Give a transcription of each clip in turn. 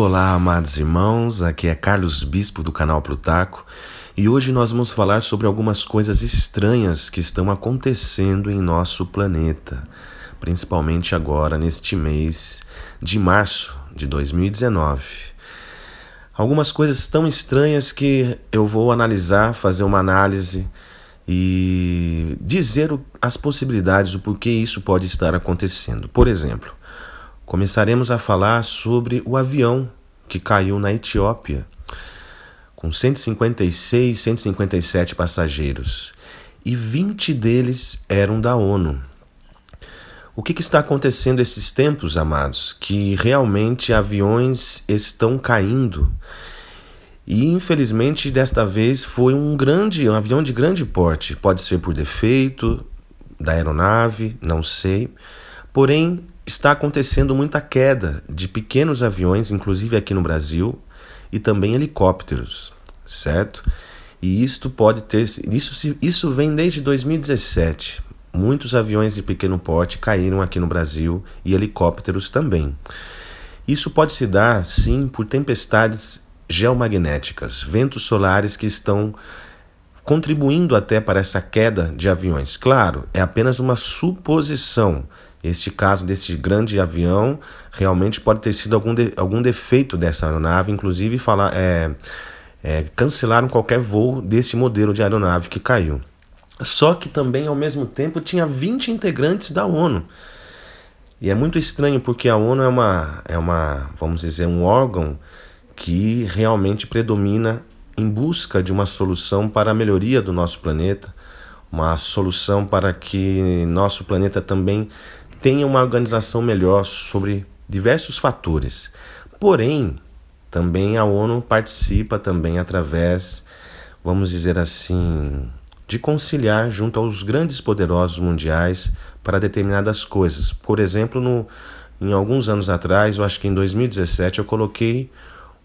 Olá, amados irmãos, aqui é Carlos Bispo do canal Plutarco e hoje nós vamos falar sobre algumas coisas estranhas que estão acontecendo em nosso planeta, principalmente agora neste mês de março de 2019. Algumas coisas tão estranhas que eu vou analisar, fazer uma análise e dizer as possibilidades do porquê isso pode estar acontecendo. Por exemplo, começaremos a falar sobre o avião que caiu na Etiópia, com 156, 157 passageiros, e 20 deles eram da ONU. O que, que está acontecendo esses tempos, amados? Que realmente aviões estão caindo. E infelizmente desta vez foi um grande um avião de grande porte. Pode ser por defeito da aeronave, não sei. Porém, está acontecendo muita queda de pequenos aviões, inclusive aqui no Brasil, e também helicópteros, certo? E isto pode ter. Isso, isso vem desde 2017. Muitos aviões de pequeno porte caíram aqui no Brasil e helicópteros também. Isso pode se dar, sim, por tempestades geomagnéticas, ventos solares que estão contribuindo até para essa queda de aviões. Claro, é apenas uma suposição. Este caso desse grande avião realmente pode ter sido algum, de, algum defeito dessa aeronave, inclusive falar, é, é, cancelaram qualquer voo desse modelo de aeronave que caiu. Só que também, ao mesmo tempo, tinha 20 integrantes da ONU. E é muito estranho porque a ONU é uma, é uma vamos dizer, um órgão que realmente predomina em busca de uma solução para a melhoria do nosso planeta, uma solução para que nosso planeta também tenha uma organização melhor sobre diversos fatores. Porém, também a ONU participa também através, vamos dizer assim, de conciliar junto aos grandes poderosos mundiais para determinadas coisas. Por exemplo, no, em alguns anos atrás, eu acho que em 2017, eu coloquei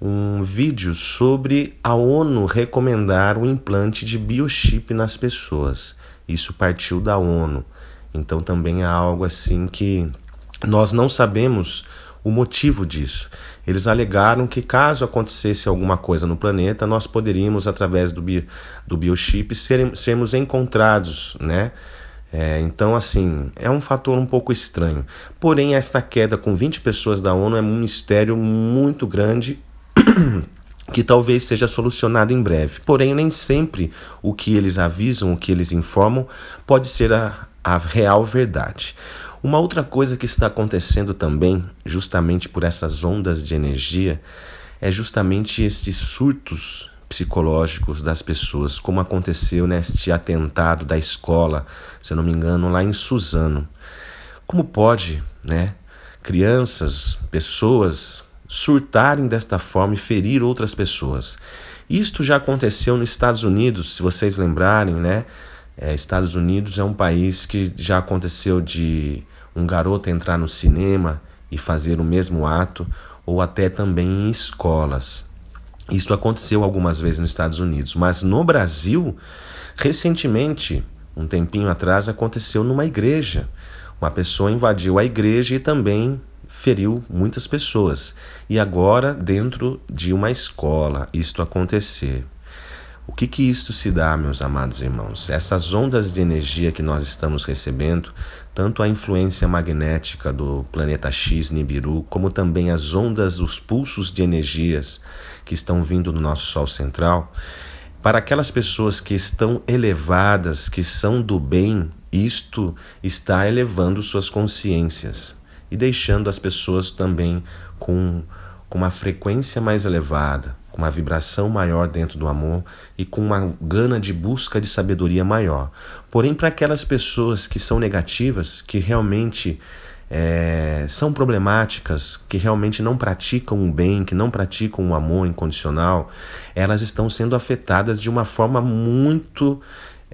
um vídeo sobre a ONU recomendar o implante de biochip nas pessoas. Isso partiu da ONU. Então também é algo assim que nós não sabemos o motivo disso. Eles alegaram que caso acontecesse alguma coisa no planeta, nós poderíamos, através do, bio, do biochip, sermos encontrados, né? É, então, assim, é um fator um pouco estranho. Porém, esta queda com 20 pessoas da ONU é um mistério muito grande que talvez seja solucionado em breve. Porém, nem sempre o que eles avisam, o que eles informam, pode ser a, a real verdade. Uma outra coisa que está acontecendo também, justamente por essas ondas de energia, é justamente esses surtos psicológicos das pessoas, como aconteceu neste atentado da escola, se eu não me engano, lá em Suzano. Como pode, né? Crianças, pessoas surtarem desta forma e ferir outras pessoas. Isto já aconteceu nos Estados Unidos, se vocês lembrarem, né? É, Estados Unidos é um país que já aconteceu de um garoto entrar no cinema e fazer o mesmo ato, ou até também em escolas. Isto aconteceu algumas vezes nos Estados Unidos, mas no Brasil, recentemente, um tempinho atrás, aconteceu numa igreja uma pessoa invadiu a igreja e também feriu muitas pessoas. E agora, dentro de uma escola, isto acontecer. O que que isto se dá, meus amados irmãos? Essas ondas de energia que nós estamos recebendo, tanto a influência magnética do planeta X Nibiru, como também as ondas, os pulsos de energias que estão vindo do nosso Sol central, para aquelas pessoas que estão elevadas, que são do bem, isto está elevando suas consciências e deixando as pessoas também com, com uma frequência mais elevada, com uma vibração maior dentro do amor e com uma gana de busca de sabedoria maior. Porém, para aquelas pessoas que são negativas, que realmente é, são problemáticas, que realmente não praticam o bem, que não praticam o amor incondicional, elas estão sendo afetadas de uma forma muito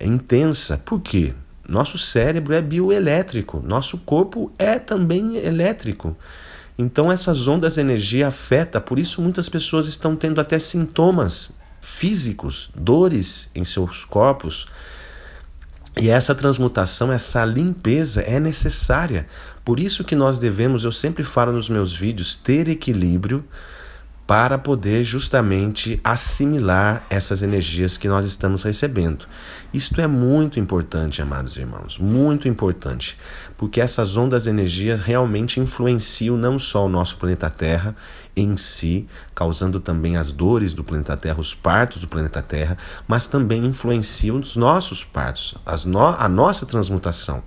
intensa. Por quê? Nosso cérebro é bioelétrico, nosso corpo é também elétrico. Então essas ondas de energia afeta, por isso muitas pessoas estão tendo até sintomas físicos, dores em seus corpos. E essa transmutação, essa limpeza é necessária. Por isso que nós devemos, eu sempre falo nos meus vídeos, ter equilíbrio para poder justamente assimilar essas energias que nós estamos recebendo. Isto é muito importante, amados irmãos, muito importante, porque essas ondas de energia realmente influenciam não só o nosso planeta Terra em si, causando também as dores do planeta Terra, os partos do planeta Terra, mas também influenciam os nossos partos, as no a nossa transmutação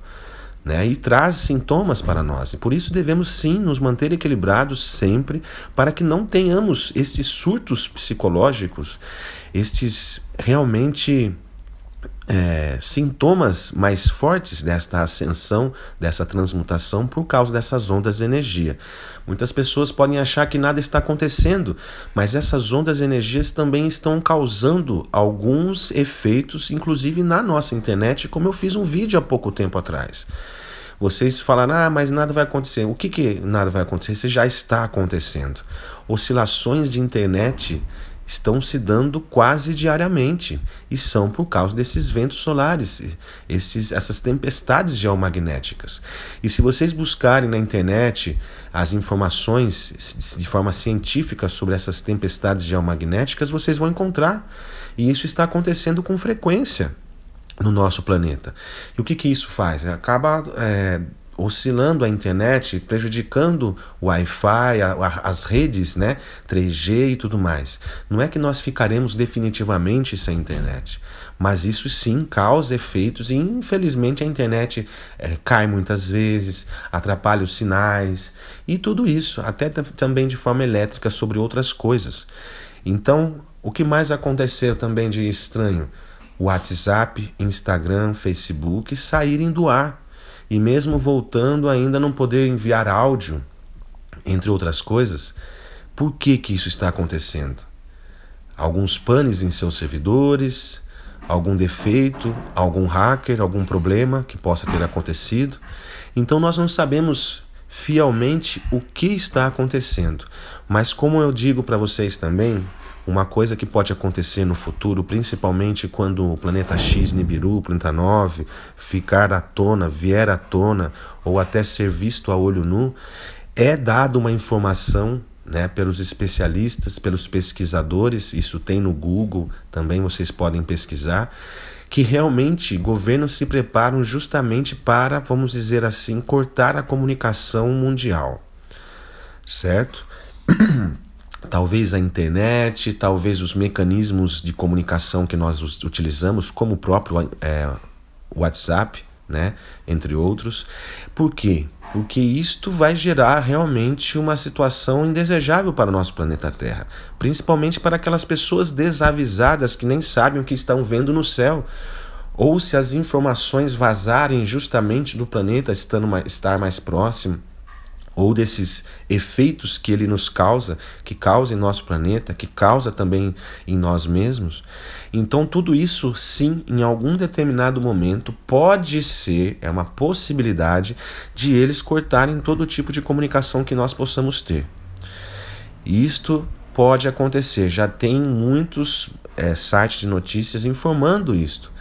né? e traz sintomas para nós. E por isso devemos sim nos manter equilibrados sempre para que não tenhamos esses surtos psicológicos, estes realmente é, sintomas mais fortes desta ascensão, dessa transmutação, por causa dessas ondas de energia. Muitas pessoas podem achar que nada está acontecendo, mas essas ondas de energias também estão causando alguns efeitos, inclusive na nossa internet, como eu fiz um vídeo há pouco tempo atrás. Vocês falaram, ah, mas nada vai acontecer. O que, que nada vai acontecer? Isso já está acontecendo. Oscilações de internet estão se dando quase diariamente e são por causa desses ventos solares, esses, essas tempestades geomagnéticas. E se vocês buscarem na internet as informações de forma científica sobre essas tempestades geomagnéticas, vocês vão encontrar. E isso está acontecendo com frequência no nosso planeta. E o que, que isso faz? Acaba é, oscilando a internet, prejudicando o Wi-Fi, as redes, né, 3G e tudo mais. Não é que nós ficaremos definitivamente sem internet, mas isso sim causa efeitos e infelizmente a internet é, cai muitas vezes, atrapalha os sinais e tudo isso, até também de forma elétrica sobre outras coisas. Então, o que mais aconteceu também de estranho? WhatsApp, Instagram, Facebook saírem do ar e mesmo voltando ainda não poder enviar áudio, entre outras coisas. Por que que isso está acontecendo? Alguns panes em seus servidores, algum defeito, algum hacker, algum problema que possa ter acontecido. Então nós não sabemos fielmente o que está acontecendo. Mas, como eu digo para vocês também, uma coisa que pode acontecer no futuro, principalmente quando o planeta X, Nibiru, planeta 9, ficar à tona, vier à tona, ou até ser visto a olho nu, é dada uma informação né, pelos especialistas, pelos pesquisadores, isso tem no Google, também vocês podem pesquisar, que realmente governos se preparam justamente para, vamos dizer assim, cortar a comunicação mundial. Certo? talvez a internet, talvez os mecanismos de comunicação que nós utilizamos, como o próprio é, WhatsApp, né? entre outros. Por quê? porque isto vai gerar realmente uma situação indesejável para o nosso planeta Terra, principalmente para aquelas pessoas desavisadas que nem sabem o que estão vendo no céu, ou se as informações vazarem justamente do planeta estando mais, estar mais próximo ou desses efeitos que ele nos causa, que causa em nosso planeta, que causa também em nós mesmos. Então, tudo isso, sim, em algum determinado momento, pode ser, é uma possibilidade de eles cortarem todo tipo de comunicação que nós possamos ter. Isto pode acontecer, já tem muitos é, sites de notícias informando isto.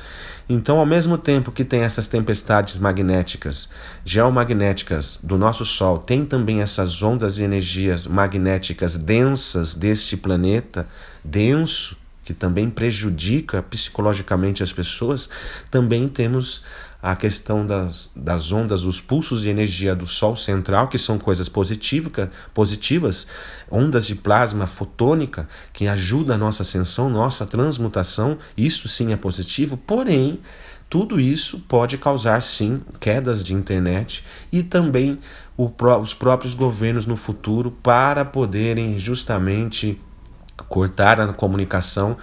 Então, ao mesmo tempo que tem essas tempestades magnéticas, geomagnéticas do nosso Sol, tem também essas ondas e energias magnéticas densas deste planeta, denso, que também prejudica psicologicamente as pessoas, também temos a questão das, das ondas, os pulsos de energia do Sol central, que são coisas positiva, positivas, ondas de plasma fotônica, que ajuda a nossa ascensão, nossa transmutação, isso sim é positivo, porém, tudo isso pode causar sim quedas de internet e também o, os próprios governos no futuro para poderem justamente cortar a comunicação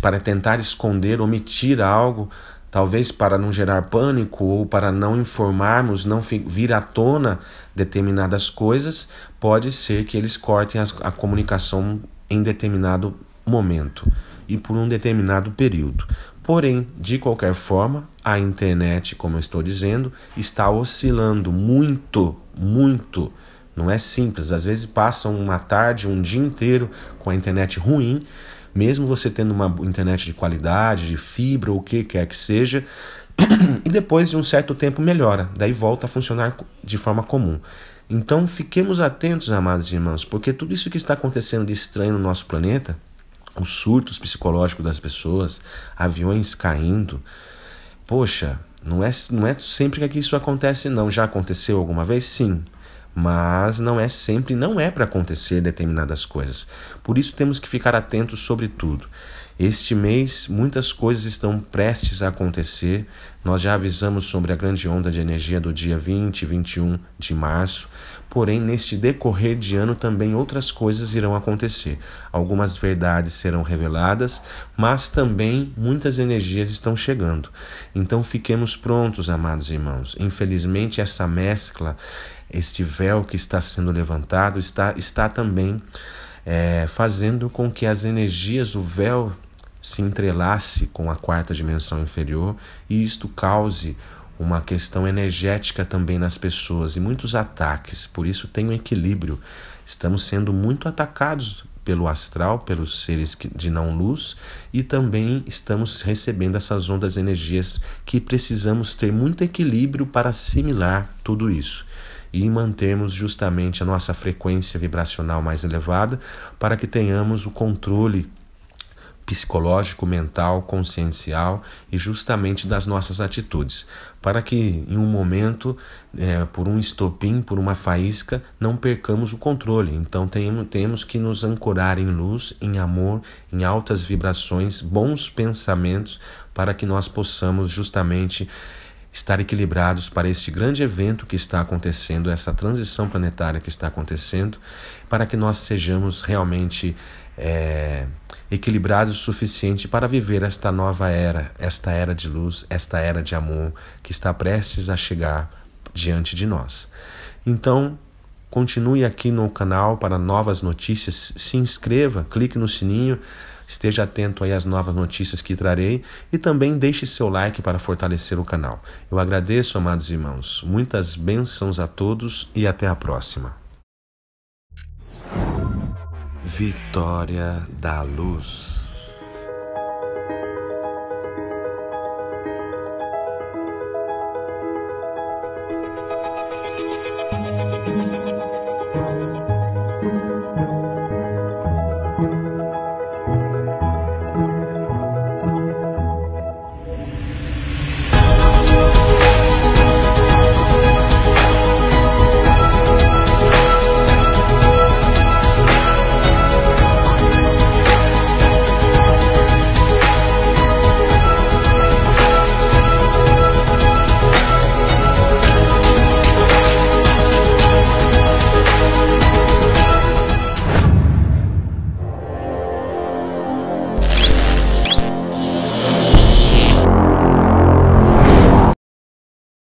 para tentar esconder, omitir algo talvez para não gerar pânico ou para não informarmos, não vir à tona determinadas coisas, pode ser que eles cortem a, comunicação em determinado momento e por um determinado período. Porém, de qualquer forma, a internet, como eu estou dizendo, está oscilando muito, muito. Não é simples. Às vezes passam uma tarde, um dia inteiro com a internet ruim mesmo você tendo uma internet de qualidade, de fibra o que quer que seja, e depois de um certo tempo melhora, daí volta a funcionar de forma comum. Então fiquemos atentos, amados irmãos, porque tudo isso que está acontecendo de estranho no nosso planeta, os surtos psicológicos das pessoas, aviões caindo, poxa, não é, não é sempre que isso acontece, não. Já aconteceu alguma vez? Sim mas não é sempre, não é para acontecer determinadas coisas. Por isso temos que ficar atentos sobre tudo. Este mês, muitas coisas estão prestes a acontecer. Nós já avisamos sobre a grande onda de energia do dia 20 e 21 de março. Porém, neste decorrer de ano também outras coisas irão acontecer. Algumas verdades serão reveladas, mas também muitas energias estão chegando. Então, fiquemos prontos, amados irmãos. Infelizmente, essa mescla, este véu que está sendo levantado, está, está também. É, fazendo com que as energias, o véu se entrelace com a quarta dimensão inferior e isto cause uma questão energética também nas pessoas e muitos ataques. Por isso tem um equilíbrio. Estamos sendo muito atacados pelo astral, pelos seres de não luz e também estamos recebendo essas ondas energias que precisamos ter muito equilíbrio para assimilar tudo isso e mantermos justamente a nossa frequência vibracional mais elevada para que tenhamos o controle psicológico, mental, consciencial e justamente das nossas atitudes, para que em um momento, é, por um estopim, por uma faísca, não percamos o controle. Então temos, temos que nos ancorar em luz, em amor, em altas vibrações, bons pensamentos, para que nós possamos justamente estar equilibrados para este grande evento que está acontecendo, essa transição planetária que está acontecendo, para que nós sejamos realmente é, o suficiente para viver esta nova era, esta era de luz, esta era de amor que está prestes a chegar diante de nós. Então, continue aqui no canal para novas notícias, se inscreva, clique no sininho, esteja atento aí às novas notícias que trarei e também deixe seu like para fortalecer o canal. Eu agradeço, amados irmãos, muitas bênçãos a todos e até a próxima. Vitória da Luz.